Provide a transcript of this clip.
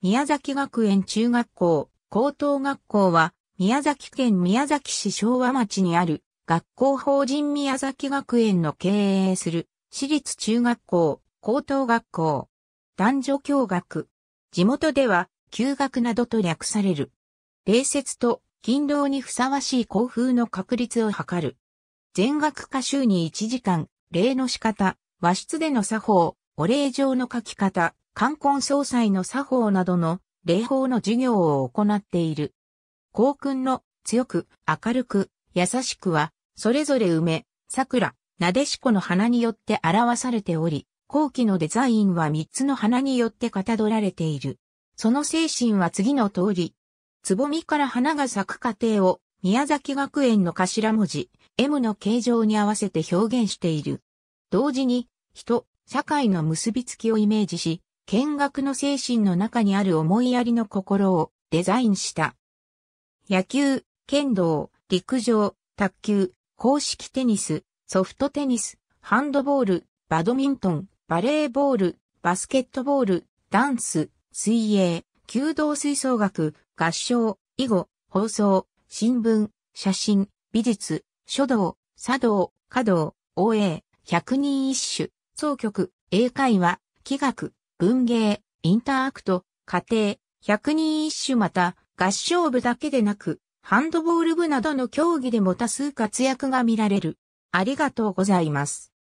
宮崎学園中学校、高等学校は、宮崎県宮崎市昭和町にある、学校法人宮崎学園の経営する、私立中学校、高等学校、男女共学。地元では、休学などと略される。礼節と勤労にふさわしい校風の確立を図る。全学科週に1時間、礼の仕方、和室での作法、お礼状の書き方、冠婚葬祭の作法などの礼法の授業を行っている。校訓の強く、明るく、優しくは、それぞれ梅、桜、なでしこの花によって表されており、後期のデザインは3つの花によってかたどられている。その精神は次の通り。つぼみから花が咲く過程を、宮崎学園の頭文字、M の形状に合わせて表現している。同時に、人、社会の結びつきをイメージし、見学の精神の中にある思いやりの心をデザインした。野球、剣道、陸上、卓球、公式テニス、ソフトテニス、ハンドボール、バドミントン、バレーボール、バスケットボール、ダンス、水泳、弓道吹奏楽、合唱、囲碁、放送、新聞、写真、美術、書道、茶道、華道、応援、百人一首、総曲、英会話、器楽、文芸、インターアクト、家庭、百人一首また、合唱部だけでなく、ハンドボール部などの競技でも多数活躍が見られる。ありがとうございます。